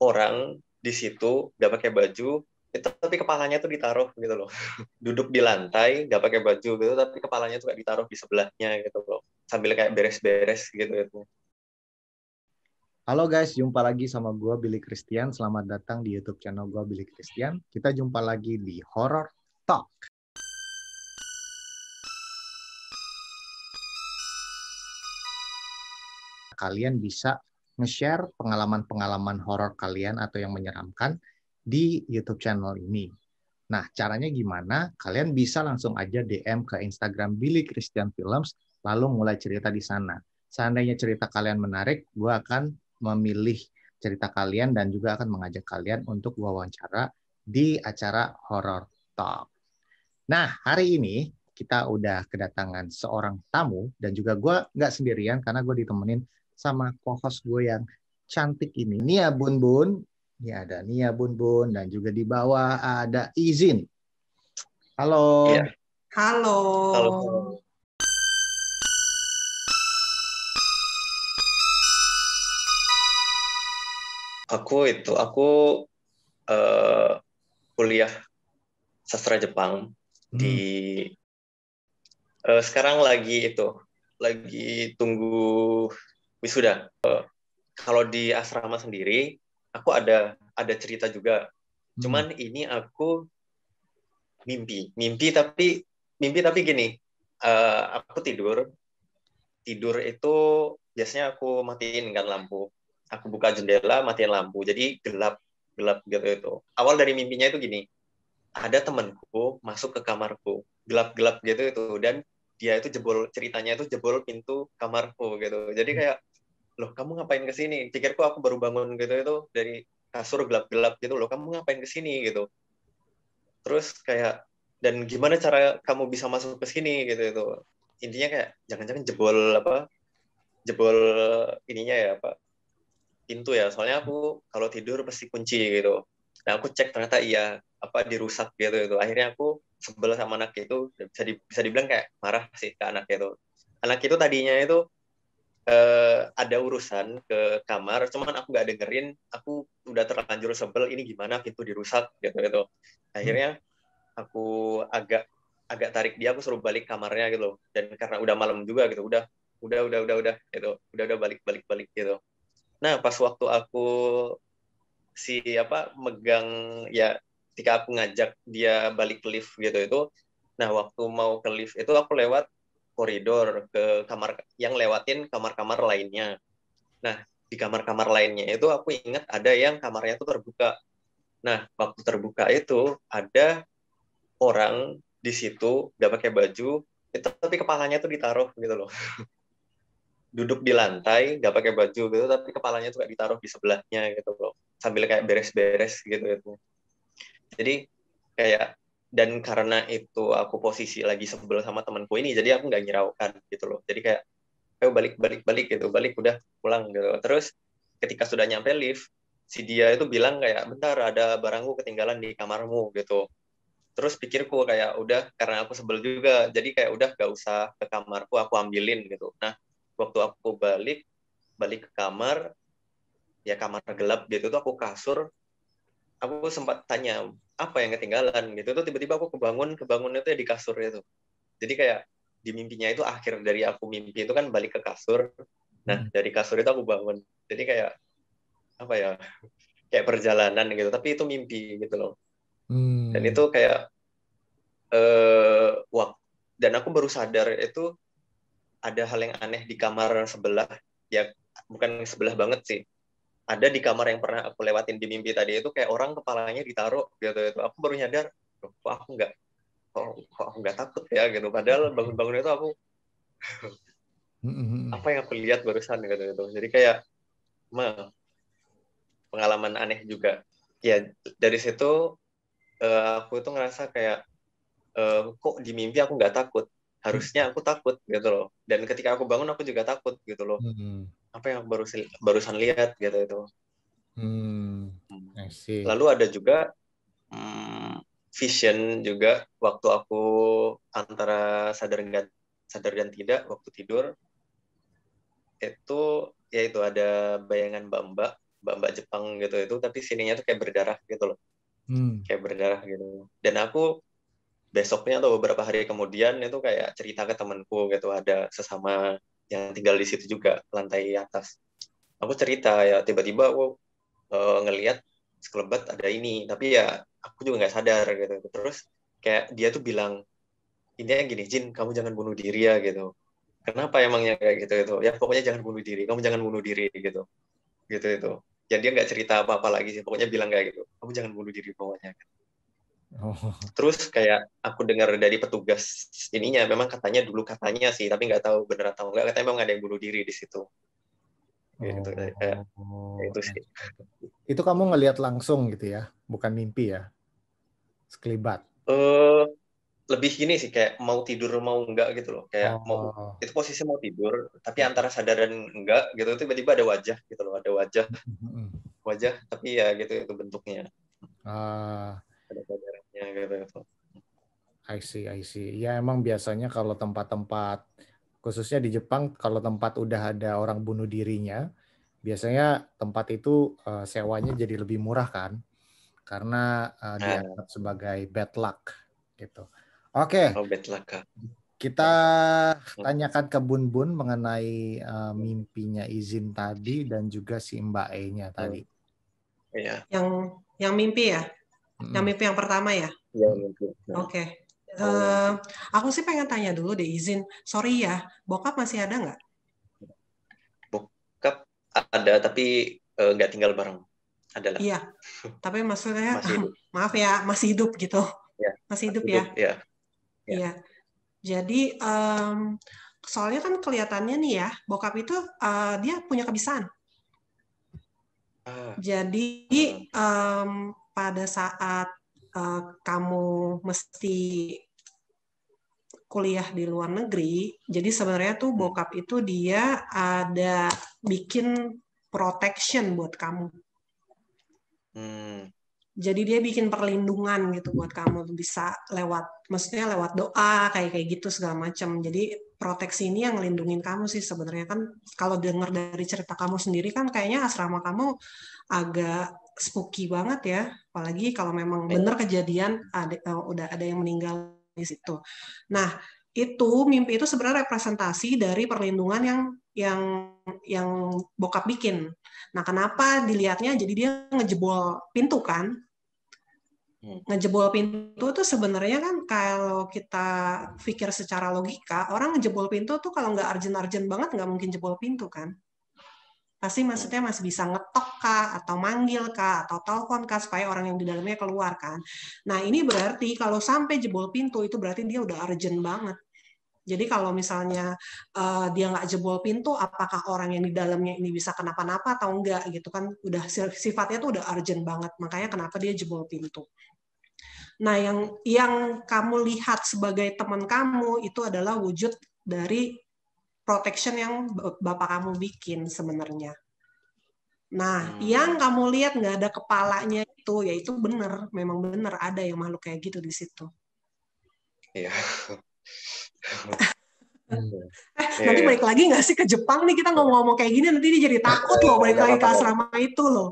orang di situ nggak pakai baju itu, eh, tapi kepalanya tuh ditaruh gitu loh duduk di lantai nggak pakai baju gitu tapi kepalanya tuh kayak ditaruh di sebelahnya gitu loh sambil kayak beres-beres gitu gitu Halo guys, jumpa lagi sama gue Billy Christian. Selamat datang di YouTube channel gue Billy Christian. Kita jumpa lagi di Horror Talk. Kalian bisa nge-share pengalaman-pengalaman horor kalian atau yang menyeramkan di YouTube channel ini. Nah, caranya gimana? Kalian bisa langsung aja DM ke Instagram Billy Christian Films, lalu mulai cerita di sana. Seandainya cerita kalian menarik, gue akan memilih cerita kalian dan juga akan mengajak kalian untuk wawancara di acara Horror Talk. Nah, hari ini kita udah kedatangan seorang tamu dan juga gue nggak sendirian karena gue ditemenin sama kohos gue yang cantik ini. Nia Bun Bun, ini ada Nia Bun Bun dan juga di bawah ada Izin. Halo. Ya. Halo. Halo. Aku itu, aku uh, kuliah sastra Jepang hmm. di uh, eh, sekarang lagi itu lagi tunggu wisuda. Eh, kalau di asrama sendiri, aku ada ada cerita juga. Hmm. Cuman ini aku mimpi, mimpi tapi mimpi tapi gini, uh, aku tidur, tidur itu biasanya aku matiin kan lampu, aku buka jendela matiin lampu, jadi gelap gelap gitu itu. Awal dari mimpinya itu gini, ada temanku masuk ke kamarku, gelap gelap gitu itu dan dia itu jebol ceritanya itu jebol pintu kamarku gitu. Jadi hmm. kayak loh kamu ngapain ke sini pikirku aku baru bangun gitu itu dari kasur gelap-gelap gitu loh kamu ngapain kesini gitu terus kayak dan gimana cara kamu bisa masuk ke sini gitu itu intinya kayak jangan-jangan jebol apa jebol ininya ya apa pintu ya soalnya aku kalau tidur pasti kunci gitu nah aku cek ternyata iya apa dirusak gitu itu akhirnya aku sebel sama anak itu bisa di, bisa dibilang kayak marah sih ke anak itu anak itu tadinya itu Eh, ada urusan ke kamar, cuman aku nggak dengerin, aku udah terlanjur sebel, ini gimana pintu dirusak gitu gitu. Hmm. Akhirnya aku agak agak tarik dia, aku suruh balik kamarnya gitu. Dan karena udah malam juga gitu, udah udah udah udah udah gitu, udah udah balik balik balik gitu. Nah pas waktu aku si apa megang ya ketika aku ngajak dia balik ke lift gitu itu, nah waktu mau ke lift itu aku lewat koridor ke kamar yang lewatin kamar-kamar lainnya. Nah, di kamar-kamar lainnya itu aku ingat ada yang kamarnya itu terbuka. Nah, waktu terbuka itu ada orang di situ nggak pakai baju, itu, tapi kepalanya tuh ditaruh gitu loh. Duduk di lantai, nggak pakai baju gitu, tapi kepalanya tuh kayak ditaruh di sebelahnya gitu loh. Sambil kayak beres-beres gitu. gitu. Jadi kayak dan karena itu aku posisi lagi sebel sama temanku ini jadi aku nggak nyerawakan gitu loh jadi kayak ayo balik balik balik gitu balik udah pulang gitu terus ketika sudah nyampe lift si dia itu bilang kayak bentar ada barangku ketinggalan di kamarmu gitu terus pikirku kayak udah karena aku sebel juga jadi kayak udah gak usah ke kamarku aku ambilin gitu nah waktu aku balik balik ke kamar ya kamar gelap gitu tuh aku kasur aku sempat tanya apa yang ketinggalan gitu tuh tiba-tiba aku kebangun kebangun itu ya di kasur itu jadi kayak di mimpinya itu akhir dari aku mimpi itu kan balik ke kasur nah hmm. dari kasur itu aku bangun jadi kayak apa ya kayak perjalanan gitu tapi itu mimpi gitu loh hmm. dan itu kayak eh uh, dan aku baru sadar itu ada hal yang aneh di kamar sebelah ya bukan sebelah banget sih ada di kamar yang pernah aku lewatin di mimpi tadi itu kayak orang kepalanya ditaruh gitu itu aku baru nyadar kok aku nggak kok, kok aku nggak takut ya gitu padahal bangun-bangun itu aku mm-hmm. apa yang aku lihat barusan gitu gitu jadi kayak mah pengalaman aneh juga ya dari situ uh, aku tuh ngerasa kayak uh, kok di mimpi aku nggak takut harusnya aku takut gitu loh dan ketika aku bangun aku juga takut gitu loh hmm apa yang baru barusan lihat gitu itu. Hmm, Lalu ada juga hmm, vision juga waktu aku antara sadar dan sadar dan tidak waktu tidur itu ya itu ada bayangan mbak mbak mbak Jepang gitu itu tapi sininya tuh kayak berdarah gitu loh hmm. kayak berdarah gitu dan aku besoknya atau beberapa hari kemudian itu kayak cerita ke temanku gitu ada sesama yang tinggal di situ juga lantai atas aku cerita ya tiba-tiba aku uh, eh, ngelihat sekelebat ada ini tapi ya aku juga nggak sadar gitu terus kayak dia tuh bilang intinya gini Jin kamu jangan bunuh diri ya gitu kenapa emangnya kayak gitu itu ya pokoknya jangan bunuh diri kamu jangan bunuh diri gitu gitu itu ya dia nggak cerita apa apa lagi sih pokoknya bilang kayak gitu kamu jangan bunuh diri pokoknya gitu. Oh. Terus kayak aku dengar dari petugas ininya, memang katanya dulu katanya sih, tapi nggak tahu bener atau enggak. Katanya memang ada yang bunuh diri di situ. Gitu, oh. kayak, kayak oh, itu sih. Itu kamu ngelihat langsung gitu ya, bukan mimpi ya? Sekelibat. Uh, lebih gini sih kayak mau tidur mau enggak gitu loh kayak oh. mau itu posisi mau tidur tapi antara sadar dan enggak gitu tiba-tiba ada wajah gitu loh ada wajah wajah tapi ya gitu itu bentuknya ah. ada, ya gitu I see I see ya emang biasanya kalau tempat-tempat khususnya di Jepang kalau tempat udah ada orang bunuh dirinya biasanya tempat itu uh, sewanya jadi lebih murah kan karena uh, dianggap sebagai bad luck gitu oke okay. oh, bad luck ah. kita hmm. tanyakan ke Bun Bun mengenai uh, mimpinya izin tadi dan juga si Mbak E-nya tadi. Hmm. Iya. Yang yang mimpi ya? yang mimpi yang pertama ya? Iya, mimpi. Oke. aku sih pengen tanya dulu deh izin. Sorry ya, bokap masih ada nggak? Bokap ada, tapi eh, nggak uh, tinggal bareng. Adalah. Iya, tapi maksudnya maaf ya, masih hidup gitu. Ya, masih hidup, hidup ya. Iya. Ya. ya. Jadi um, soalnya kan kelihatannya nih ya, bokap itu uh, dia punya kebiasaan. Ah. Jadi um, pada saat uh, kamu mesti kuliah di luar negeri, jadi sebenarnya tuh hmm. bokap itu dia ada bikin protection buat kamu. Hmm. Jadi dia bikin perlindungan gitu buat kamu bisa lewat, maksudnya lewat doa kayak kayak gitu segala macam. Jadi proteksi ini yang ngelindungin kamu sih sebenarnya kan kalau dengar dari cerita kamu sendiri kan kayaknya asrama kamu agak spooky banget ya apalagi kalau memang iya. benar kejadian ada eh, udah ada yang meninggal di situ nah itu mimpi itu sebenarnya representasi dari perlindungan yang yang yang bokap bikin nah kenapa dilihatnya jadi dia ngejebol pintu kan hmm. ngejebol pintu itu sebenarnya kan kalau kita pikir secara logika orang ngejebol pintu tuh kalau nggak arjen arjen banget nggak mungkin jebol pintu kan pasti maksudnya masih bisa ngetok kah atau manggil kah atau telepon kah supaya orang yang di dalamnya keluar kan. Nah ini berarti kalau sampai jebol pintu itu berarti dia udah urgent banget. Jadi kalau misalnya uh, dia nggak jebol pintu, apakah orang yang di dalamnya ini bisa kenapa-napa atau enggak gitu kan? Udah sifatnya tuh udah urgent banget, makanya kenapa dia jebol pintu. Nah, yang yang kamu lihat sebagai teman kamu itu adalah wujud dari protection yang bapak kamu bikin sebenarnya. Nah, hmm. yang kamu lihat nggak ada kepalanya itu, ya itu benar, memang benar ada yang makhluk kayak gitu di situ. Iya. Kan. Hmm. eh, iya, nanti iya. balik lagi nggak sih ke Jepang nih kita ngomong-ngomong kayak gini nanti dia jadi takut loh balik lagi ke asrama itu loh.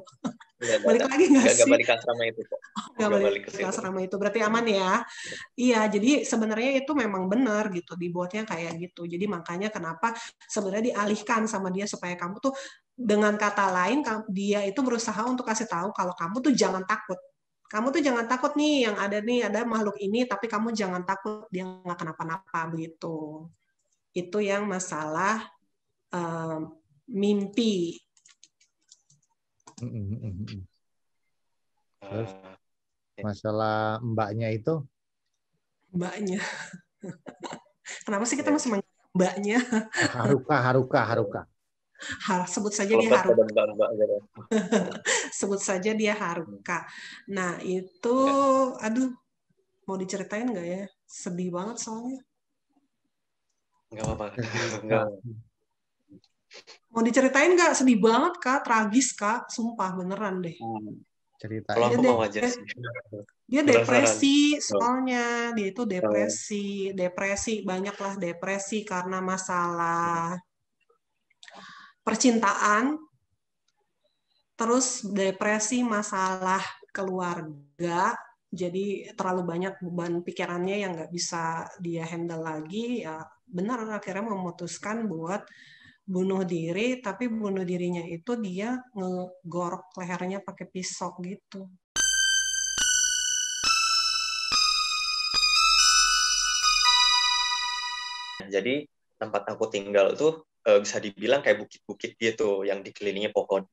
balik lagi nggak sih? Gak balik ke asrama itu kok. gak balik ke asrama itu. Berarti aman hmm. ya? Iya, jadi sebenarnya itu memang benar gitu dibuatnya kayak gitu. Jadi makanya kenapa sebenarnya dialihkan sama dia supaya kamu tuh dengan kata lain dia itu berusaha untuk kasih tahu kalau kamu tuh jangan takut. Kamu tuh jangan takut nih yang ada nih ada makhluk ini tapi kamu jangan takut dia nggak kenapa-napa begitu itu yang masalah uh, mimpi. Hmm, hmm, hmm, Terus ah, masalah mbaknya itu? Mbaknya. Kenapa sih kita iya. masih manggil mbaknya? Ah, Haruka, Haruka, Haruka. Har, sebut saja dia Haruka. sebut saja dia Haruka. Nah itu, aduh, mau diceritain nggak ya? Sedih banget soalnya. Enggak apa-apa. Enggak. Mau diceritain nggak? Sedih banget, Kak. Tragis, Kak. Sumpah, beneran deh. Hmm. Cerita. Kalau aku mau aja sih. Dia depresi soalnya. Dia itu depresi. Depresi. Banyaklah depresi karena masalah percintaan. Terus depresi masalah keluarga. Jadi terlalu banyak beban pikirannya yang nggak bisa dia handle lagi. Ya benar akhirnya memutuskan buat bunuh diri tapi bunuh dirinya itu dia ngegorok lehernya pakai pisau gitu jadi tempat aku tinggal tuh eh, bisa dibilang kayak bukit-bukit gitu yang dikelilingi pohon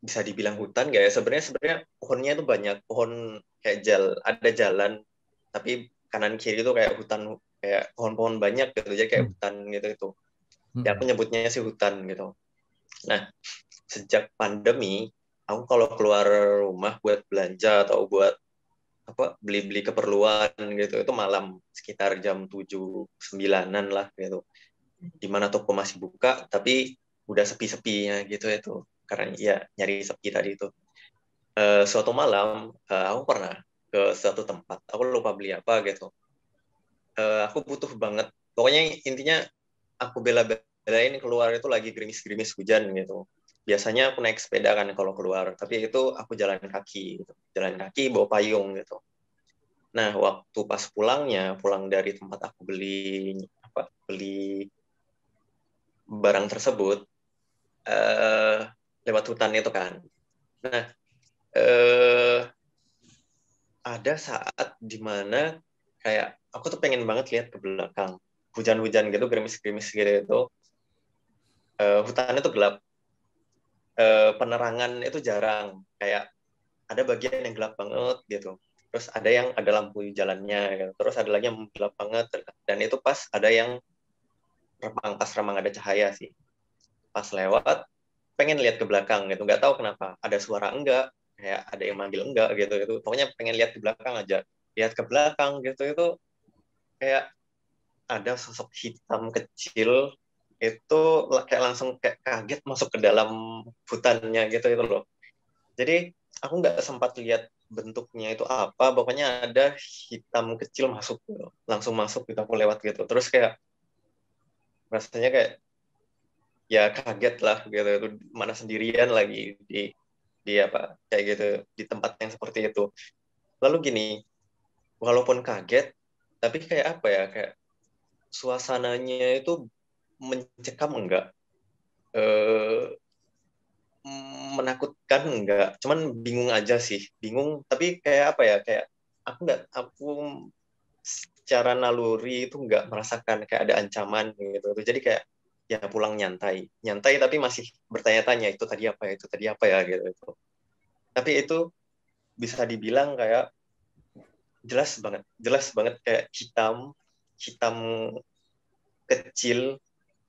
bisa dibilang hutan gak ya sebenarnya sebenarnya pohonnya itu banyak pohon kayak jal ada jalan tapi kanan kiri itu kayak hutan kayak pohon-pohon banyak gitu aja kayak hmm. hutan gitu itu hmm. ya aku nyebutnya sih hutan gitu nah sejak pandemi aku kalau keluar rumah buat belanja atau buat apa beli-beli keperluan gitu itu malam sekitar jam tujuh sembilanan lah gitu dimana toko masih buka tapi udah sepi-sepinya gitu itu karena ya nyari sepi tadi itu uh, suatu malam uh, aku pernah ke suatu tempat aku lupa beli apa gitu uh, aku butuh banget pokoknya intinya aku bela-belain keluar itu lagi gerimis-gerimis hujan gitu biasanya aku naik sepeda kan kalau keluar tapi itu aku jalan kaki gitu. jalan kaki bawa payung gitu nah waktu pas pulangnya pulang dari tempat aku beli apa beli barang tersebut uh, lewat hutan itu kan nah uh, ada saat dimana kayak aku tuh pengen banget lihat ke belakang hujan-hujan gitu gerimis-gerimis gitu uh, hutannya tuh gelap uh, penerangan itu jarang kayak ada bagian yang gelap banget gitu terus ada yang ada lampu jalannya gitu. terus ada lagi yang gelap banget dan itu pas ada yang remang pas remang ada cahaya sih pas lewat pengen lihat ke belakang gitu nggak tahu kenapa ada suara enggak kayak ada yang manggil enggak gitu itu pokoknya pengen lihat ke belakang aja lihat ke belakang gitu itu kayak ada sosok hitam kecil itu kayak langsung kayak kaget masuk ke dalam hutannya gitu itu loh jadi aku nggak sempat lihat bentuknya itu apa pokoknya ada hitam kecil masuk langsung masuk gitu aku lewat gitu terus kayak rasanya kayak ya kaget lah gitu itu mana sendirian lagi di di iya, apa kayak gitu di tempat yang seperti itu lalu gini walaupun kaget tapi kayak apa ya kayak suasananya itu mencekam enggak e, menakutkan enggak cuman bingung aja sih bingung tapi kayak apa ya kayak aku nggak aku secara naluri itu enggak merasakan kayak ada ancaman gitu jadi kayak ya pulang nyantai nyantai tapi masih bertanya-tanya itu tadi apa ya itu tadi apa ya gitu itu tapi itu bisa dibilang kayak jelas banget jelas banget kayak hitam hitam kecil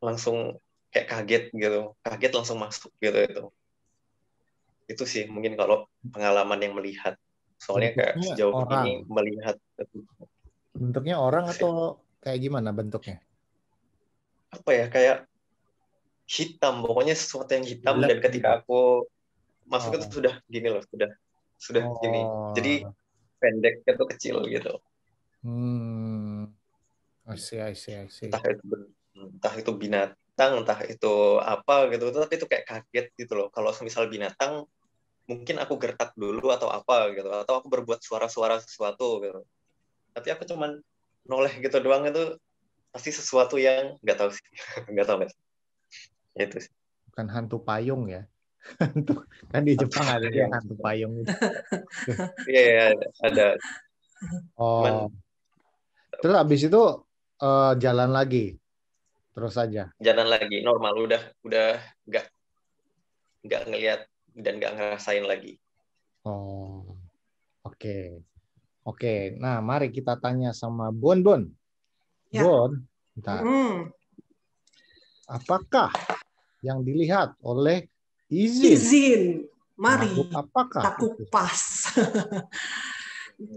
langsung kayak kaget gitu kaget langsung masuk gitu itu itu sih mungkin kalau pengalaman yang melihat soalnya bentuknya kayak sejauh orang. ini melihat bentuknya orang atau kayak gimana bentuknya apa ya kayak hitam pokoknya sesuatu yang hitam dan ketika gitu. aku masuk oh. itu sudah gini loh sudah sudah oh. gini jadi pendek itu kecil gitu hmm I see I see I see entah itu entah itu binatang entah itu apa gitu tapi itu kayak kaget gitu loh kalau misal binatang mungkin aku gertak dulu atau apa gitu atau aku berbuat suara-suara sesuatu gitu tapi aku cuman noleh gitu doang itu pasti sesuatu yang nggak tahu sih nggak tahu mas itu sih bukan hantu payung ya hantu kan di Jepang ada yang hantu payung itu iya ya, ada oh terus abis itu uh, jalan lagi terus saja jalan lagi normal udah udah nggak nggak ngelihat dan nggak ngerasain lagi oh oke okay. oke okay. nah mari kita tanya sama Bon Bon ya. Bon, bentar. Mm. Apakah yang dilihat oleh izin? Izin. Mari. Nah, apakah? Aku pas. Ya.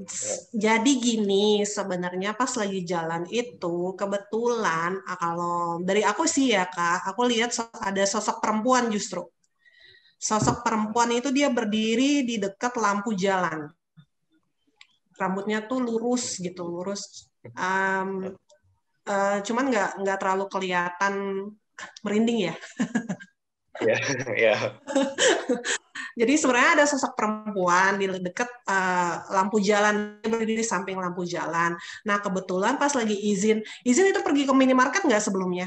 Jadi gini sebenarnya pas lagi jalan itu kebetulan ah, kalau dari aku sih ya kak, aku lihat ada sosok perempuan justru. Sosok perempuan itu dia berdiri di dekat lampu jalan. Rambutnya tuh lurus gitu, lurus. Um, Eh, cuman nggak nggak terlalu kelihatan merinding ya. Iya, iya. Jadi sebenarnya ada sosok perempuan di dekat uh, eh, lampu jalan berdiri di samping lampu jalan. Nah kebetulan pas lagi izin, izin itu pergi ke minimarket nggak sebelumnya?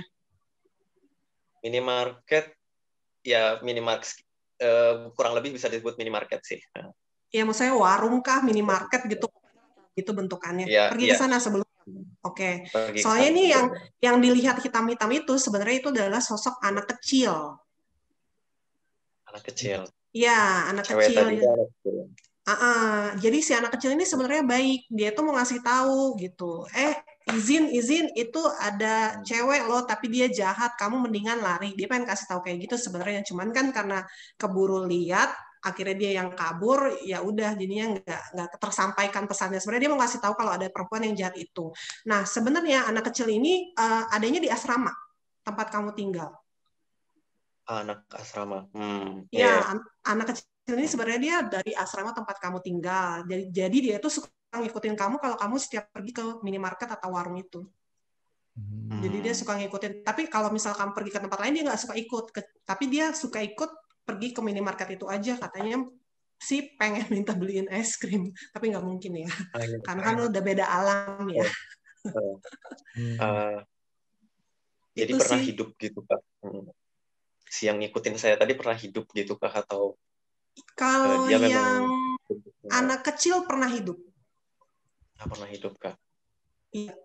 Minimarket, ya minimarket uh, kurang lebih bisa disebut minimarket sih. Ya maksudnya warung kah minimarket gitu, gitu bentukannya. Ya, pergi ya. ke iya. sana sebelum Oke. Okay. Soalnya ini yang yang dilihat hitam-hitam itu sebenarnya itu adalah sosok anak kecil. Anak kecil. Iya, anak Cewek kecil. Tadi Uh -uh. Jadi si anak kecil ini sebenarnya baik, dia itu mau ngasih tahu gitu. Eh, izin izin itu ada hmm. cewek loh tapi dia jahat kamu mendingan lari dia pengen kasih tahu kayak gitu sebenarnya cuman kan karena keburu lihat akhirnya dia yang kabur ya udah jadinya nggak nggak tersampaikan pesannya sebenarnya dia mau ngasih tahu kalau ada perempuan yang jahat itu nah sebenarnya anak kecil ini uh, adanya di asrama tempat kamu tinggal anak asrama hmm, ya yeah. an anak kecil ini sebenarnya dia dari asrama tempat kamu tinggal jadi jadi dia itu suka ngikutin kamu kalau kamu setiap pergi ke minimarket atau warung itu Hmm. Jadi dia hmm. suka ngikutin. Tapi kalau misalkan pergi ke tempat lain dia nggak suka ikut. tapi dia suka ikut pergi ke minimarket itu aja katanya sih pengen minta beliin es krim tapi nggak mungkin ya ah, iya. karena kan udah beda alam ya uh, uh, jadi itu pernah sih. hidup gitu kak hmm. siang ngikutin saya tadi pernah hidup gitu kak atau kalau uh, yang memang... Gitu, anak kecil pernah hidup nah, pernah hidup kak iya